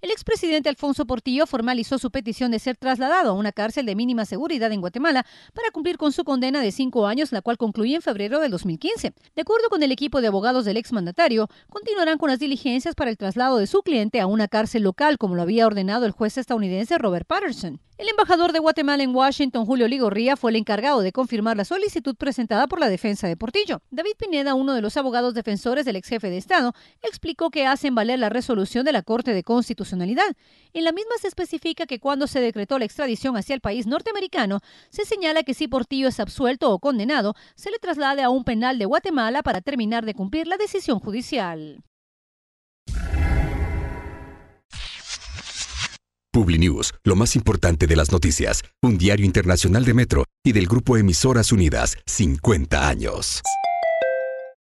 El expresidente Alfonso Portillo formalizó su petición de ser trasladado a una cárcel de mínima seguridad en Guatemala para cumplir con su condena de cinco años, la cual concluye en febrero del 2015. De acuerdo con el equipo de abogados del exmandatario, continuarán con las diligencias para el traslado de su cliente a una cárcel local, como lo había ordenado el juez estadounidense Robert Patterson. El embajador de Guatemala en Washington, Julio Ligorría, fue el encargado de confirmar la solicitud presentada por la defensa de Portillo. David Pineda, uno de los abogados defensores del ex jefe de Estado, explicó que hacen valer la resolución de la Corte de Constitución en la misma se especifica que cuando se decretó la extradición hacia el país norteamericano, se señala que si Portillo es absuelto o condenado, se le traslade a un penal de Guatemala para terminar de cumplir la decisión judicial. PubliNews, lo más importante de las noticias, un diario internacional de Metro y del grupo Emisoras Unidas, 50 años.